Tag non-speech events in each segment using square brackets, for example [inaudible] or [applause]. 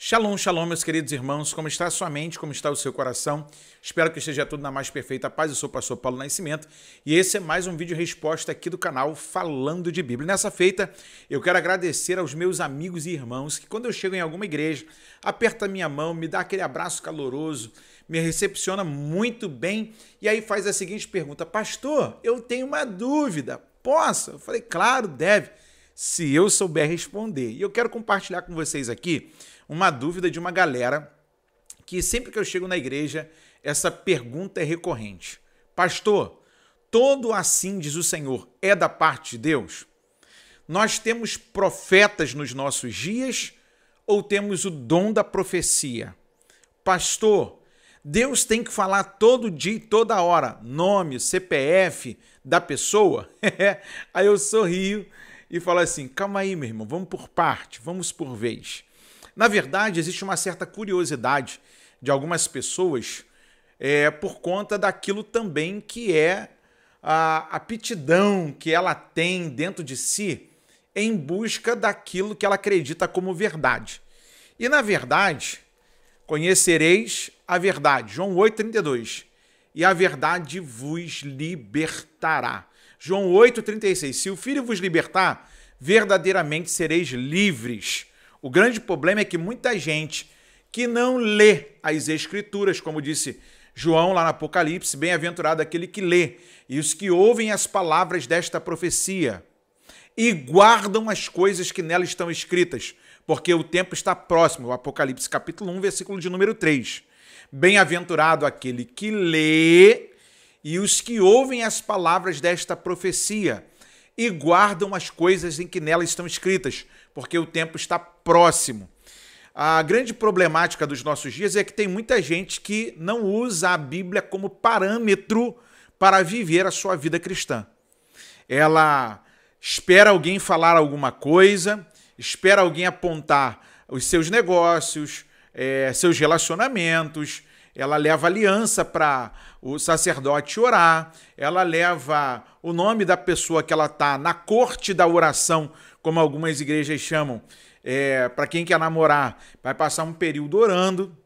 Shalom, shalom, meus queridos irmãos. Como está a sua mente? Como está o seu coração? Espero que esteja tudo na mais perfeita paz. Eu sou o pastor Paulo Nascimento e esse é mais um vídeo resposta aqui do canal Falando de Bíblia. Nessa feita, eu quero agradecer aos meus amigos e irmãos que, quando eu chego em alguma igreja, aperta a minha mão, me dá aquele abraço caloroso, me recepciona muito bem e aí faz a seguinte pergunta: Pastor, eu tenho uma dúvida. Posso? Eu falei, claro, deve. Se eu souber responder. E eu quero compartilhar com vocês aqui uma dúvida de uma galera que sempre que eu chego na igreja, essa pergunta é recorrente. Pastor, todo assim diz o Senhor é da parte de Deus? Nós temos profetas nos nossos dias ou temos o dom da profecia? Pastor, Deus tem que falar todo dia e toda hora nome, CPF da pessoa? [laughs] aí eu sorrio e falo assim: calma aí, meu irmão, vamos por parte, vamos por vez. Na verdade, existe uma certa curiosidade de algumas pessoas é, por conta daquilo também que é a aptidão que ela tem dentro de si em busca daquilo que ela acredita como verdade. E na verdade, conhecereis a verdade. João 8:32. E a verdade vos libertará. João 8:36. Se o filho vos libertar, verdadeiramente sereis livres. O grande problema é que muita gente que não lê as Escrituras, como disse João lá no Apocalipse, bem-aventurado aquele que lê, e os que ouvem as palavras desta profecia e guardam as coisas que nela estão escritas, porque o tempo está próximo. O Apocalipse capítulo 1, versículo de número 3. Bem-aventurado aquele que lê e os que ouvem as palavras desta profecia e guardam as coisas em que nelas estão escritas, porque o tempo está próximo. A grande problemática dos nossos dias é que tem muita gente que não usa a Bíblia como parâmetro para viver a sua vida cristã. Ela espera alguém falar alguma coisa, espera alguém apontar os seus negócios, é, seus relacionamentos, ela leva aliança para o sacerdote orar, ela leva o nome da pessoa que ela está na corte da oração, como algumas igrejas chamam, é, para quem quer namorar, vai passar um período orando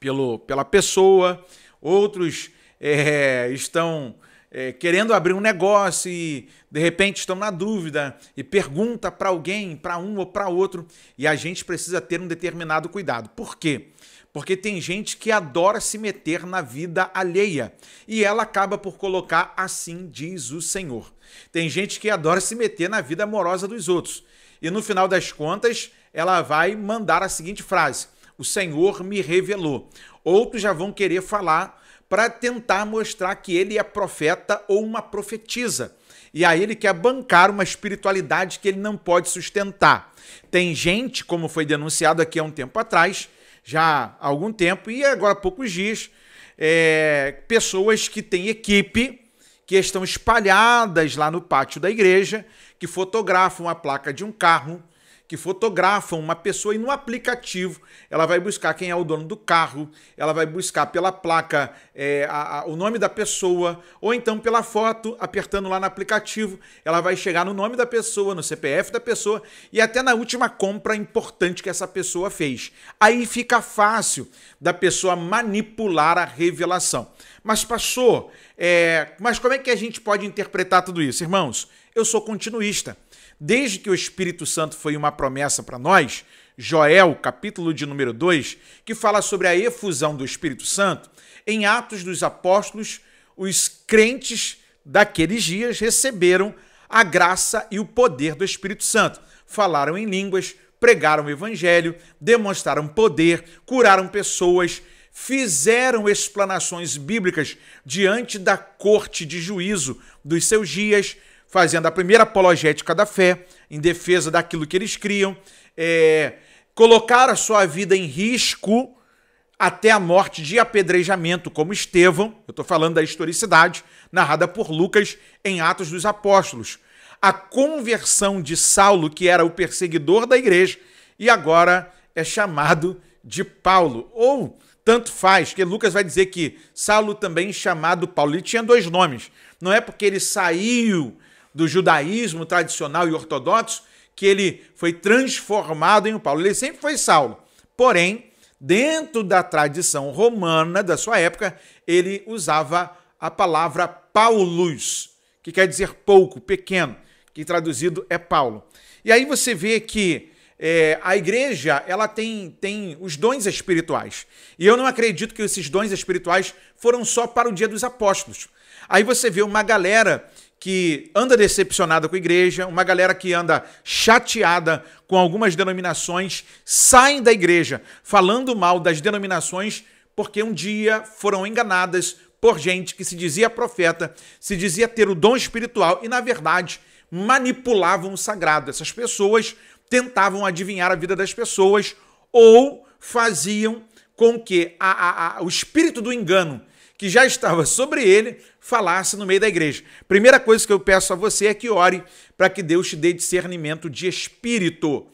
pelo, pela pessoa, outros é, estão é, querendo abrir um negócio e de repente estão na dúvida e pergunta para alguém, para um ou para outro, e a gente precisa ter um determinado cuidado. Por quê? porque tem gente que adora se meter na vida alheia e ela acaba por colocar assim diz o Senhor. Tem gente que adora se meter na vida amorosa dos outros e no final das contas ela vai mandar a seguinte frase: O Senhor me revelou. Outros já vão querer falar para tentar mostrar que ele é profeta ou uma profetisa. E aí ele quer bancar uma espiritualidade que ele não pode sustentar. Tem gente, como foi denunciado aqui há um tempo atrás, já há algum tempo e agora há poucos dias, é, pessoas que têm equipe que estão espalhadas lá no pátio da igreja, que fotografam a placa de um carro, que fotografam uma pessoa e no aplicativo ela vai buscar quem é o dono do carro, ela vai buscar pela placa é, a, a, o nome da pessoa, ou então pela foto, apertando lá no aplicativo, ela vai chegar no nome da pessoa, no CPF da pessoa e até na última compra importante que essa pessoa fez. Aí fica fácil da pessoa manipular a revelação. Mas, pastor, é, mas como é que a gente pode interpretar tudo isso, irmãos? Eu sou continuista. Desde que o Espírito Santo foi uma promessa para nós, Joel, capítulo de número 2, que fala sobre a efusão do Espírito Santo, em Atos dos Apóstolos, os crentes daqueles dias receberam a graça e o poder do Espírito Santo. Falaram em línguas, pregaram o evangelho, demonstraram poder, curaram pessoas, fizeram explanações bíblicas diante da corte de juízo dos seus dias, fazendo a primeira apologética da fé, em defesa daquilo que eles criam, é, colocar a sua vida em risco até a morte de apedrejamento, como Estevão, eu estou falando da historicidade, narrada por Lucas em Atos dos Apóstolos. A conversão de Saulo, que era o perseguidor da igreja, e agora é chamado de Paulo. Ou tanto faz, que Lucas vai dizer que Saulo também chamado Paulo. Ele tinha dois nomes. Não é porque ele saiu do judaísmo tradicional e ortodoxo, que ele foi transformado em Paulo. Ele sempre foi Saulo. Porém, dentro da tradição romana da sua época, ele usava a palavra Paulus, que quer dizer pouco, pequeno, que traduzido é Paulo. E aí você vê que é, a igreja ela tem, tem os dons espirituais. E eu não acredito que esses dons espirituais foram só para o dia dos apóstolos. Aí você vê uma galera que anda decepcionada com a igreja, uma galera que anda chateada com algumas denominações, saem da igreja falando mal das denominações porque um dia foram enganadas por gente que se dizia profeta, se dizia ter o dom espiritual e, na verdade, manipulavam o sagrado. Essas pessoas tentavam adivinhar a vida das pessoas ou faziam com que a, a, a, o espírito do engano que já estava sobre ele falasse no meio da igreja. Primeira coisa que eu peço a você é que ore para que Deus te dê discernimento de espírito.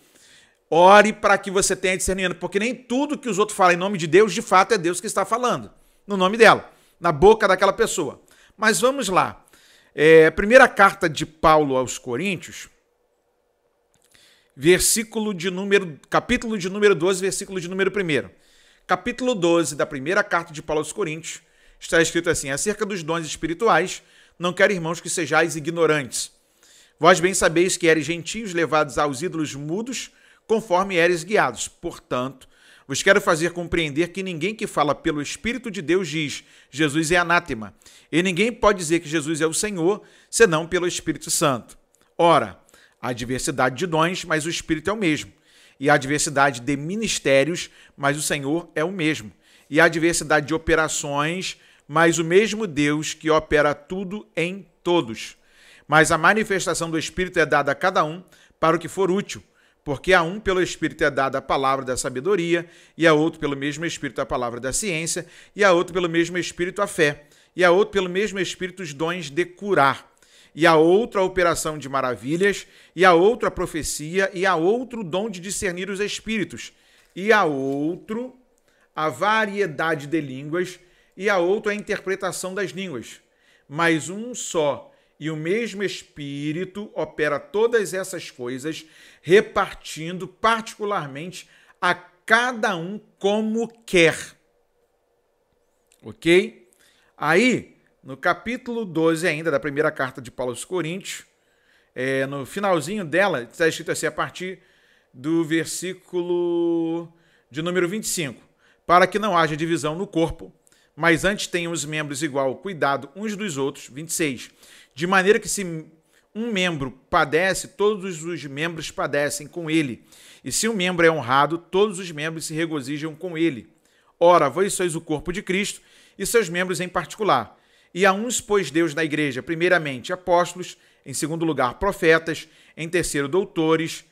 Ore para que você tenha discernimento, porque nem tudo que os outros falam em nome de Deus, de fato, é Deus que está falando, no nome dela, na boca daquela pessoa. Mas vamos lá. É, primeira carta de Paulo aos Coríntios, versículo de número, capítulo de número 12, versículo de número 1. Capítulo 12 da primeira carta de Paulo aos Coríntios, está escrito assim: acerca dos dons espirituais, não quero, irmãos, que sejais ignorantes. Vós bem sabeis que eres gentios levados aos ídolos mudos, conforme eres guiados. Portanto, vos quero fazer compreender que ninguém que fala pelo Espírito de Deus diz Jesus é anátema, e ninguém pode dizer que Jesus é o Senhor, senão pelo Espírito Santo. Ora, há diversidade de dons, mas o Espírito é o mesmo. E há diversidade de ministérios, mas o Senhor é o mesmo. E há diversidade de operações, mas o mesmo Deus que opera tudo em todos. Mas a manifestação do Espírito é dada a cada um para o que for útil, porque a um pelo Espírito é dada a palavra da sabedoria, e a outro pelo mesmo Espírito a palavra da ciência, e a outro pelo mesmo Espírito a fé, e a outro pelo mesmo Espírito os dons de curar, e a outro a operação de maravilhas, e a outra a profecia, e a outro o dom de discernir os espíritos, e a outro a variedade de línguas e a outra é a interpretação das línguas. Mas um só e o mesmo Espírito opera todas essas coisas, repartindo particularmente a cada um como quer. Ok? Aí, no capítulo 12 ainda da primeira carta de Paulo aos Coríntios, é, no finalzinho dela, está escrito assim a partir do versículo de número 25: Para que não haja divisão no corpo, mas antes tenham os membros igual cuidado uns dos outros. 26. De maneira que se um membro padece, todos os membros padecem com ele. E se um membro é honrado, todos os membros se regozijam com ele. Ora, vós sois o corpo de Cristo e seus membros em particular. E a uns pôs Deus na igreja, primeiramente apóstolos, em segundo lugar profetas, em terceiro doutores,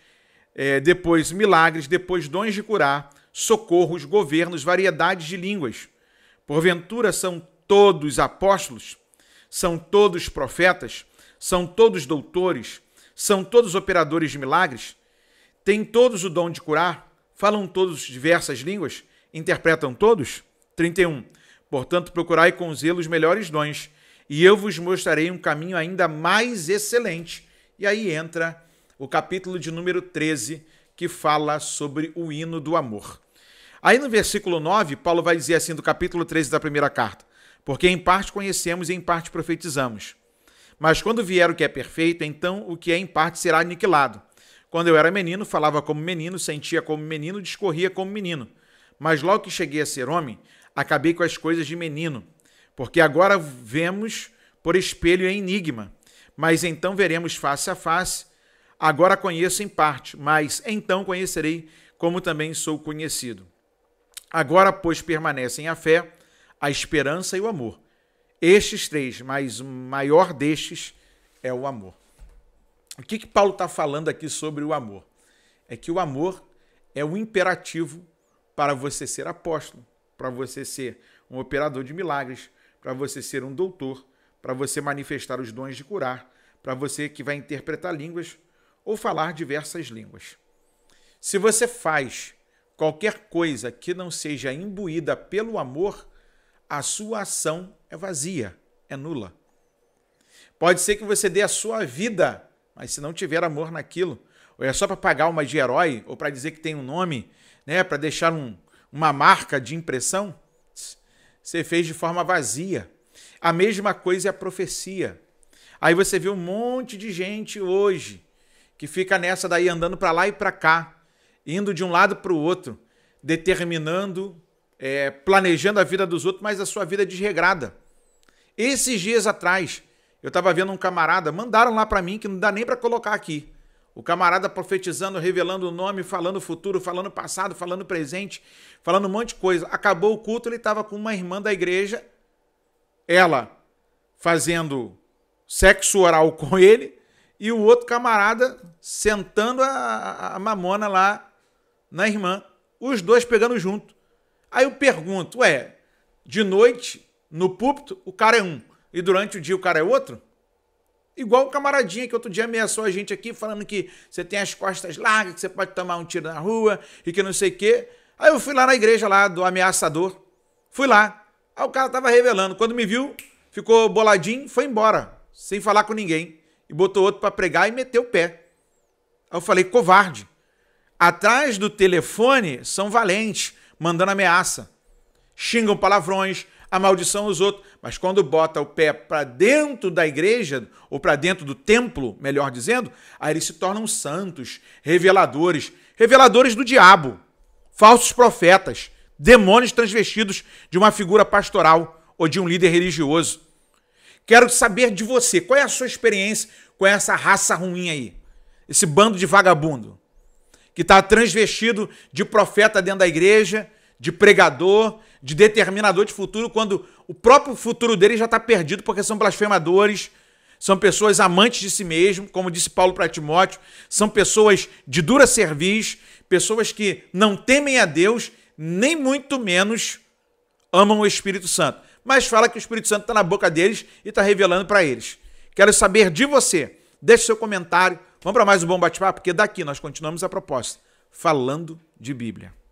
é, depois milagres, depois dons de curar, socorros, governos, variedades de línguas. Porventura são todos apóstolos? São todos profetas? São todos doutores? São todos operadores de milagres? Têm todos o dom de curar? Falam todos diversas línguas? Interpretam todos? 31. Portanto, procurai com zelo os melhores dons, e eu vos mostrarei um caminho ainda mais excelente. E aí entra o capítulo de número 13, que fala sobre o hino do amor. Aí no versículo 9, Paulo vai dizer assim do capítulo 13 da primeira carta: Porque em parte conhecemos e em parte profetizamos. Mas quando vier o que é perfeito, então o que é em parte será aniquilado. Quando eu era menino, falava como menino, sentia como menino, discorria como menino. Mas logo que cheguei a ser homem, acabei com as coisas de menino. Porque agora vemos por espelho em enigma, mas então veremos face a face. Agora conheço em parte, mas então conhecerei como também sou conhecido. Agora, pois, permanecem a fé, a esperança e o amor. Estes três, mas o maior destes é o amor. O que, que Paulo está falando aqui sobre o amor? É que o amor é o imperativo para você ser apóstolo, para você ser um operador de milagres, para você ser um doutor, para você manifestar os dons de curar, para você que vai interpretar línguas ou falar diversas línguas. Se você faz Qualquer coisa que não seja imbuída pelo amor, a sua ação é vazia, é nula. Pode ser que você dê a sua vida, mas se não tiver amor naquilo, ou é só para pagar uma de herói, ou para dizer que tem um nome, né, para deixar um, uma marca de impressão, você fez de forma vazia. A mesma coisa é a profecia. Aí você vê um monte de gente hoje que fica nessa daí andando para lá e para cá, indo de um lado para o outro, determinando, é, planejando a vida dos outros, mas a sua vida é desregrada. Esses dias atrás, eu estava vendo um camarada, mandaram lá para mim que não dá nem para colocar aqui. O camarada profetizando, revelando o nome, falando futuro, falando passado, falando presente, falando um monte de coisa. Acabou o culto, ele estava com uma irmã da igreja, ela fazendo sexo oral [laughs] com ele, e o outro camarada sentando a, a mamona lá na irmã, os dois pegando junto. Aí eu pergunto, ué, de noite, no púlpito, o cara é um, e durante o dia o cara é outro? Igual o camaradinha que outro dia ameaçou a gente aqui falando que você tem as costas largas, que você pode tomar um tiro na rua e que não sei o quê. Aí eu fui lá na igreja lá do ameaçador. Fui lá. Aí o cara tava revelando. Quando me viu, ficou boladinho, foi embora, sem falar com ninguém. E botou outro para pregar e meteu o pé. Aí eu falei, covarde atrás do telefone são valentes, mandando ameaça. Xingam palavrões, amaldiçam os outros, mas quando bota o pé para dentro da igreja, ou para dentro do templo, melhor dizendo, aí eles se tornam santos, reveladores, reveladores do diabo, falsos profetas, demônios transvestidos de uma figura pastoral ou de um líder religioso. Quero saber de você, qual é a sua experiência com essa raça ruim aí? Esse bando de vagabundo? que está transvestido de profeta dentro da igreja, de pregador, de determinador de futuro, quando o próprio futuro dele já está perdido porque são blasfemadores, são pessoas amantes de si mesmo, como disse Paulo para Timóteo, são pessoas de dura cerviz, pessoas que não temem a Deus, nem muito menos amam o Espírito Santo. Mas fala que o Espírito Santo está na boca deles e está revelando para eles. Quero saber de você. Deixe seu comentário Vamos para mais um bom bate-papo, porque daqui nós continuamos a proposta, falando de Bíblia.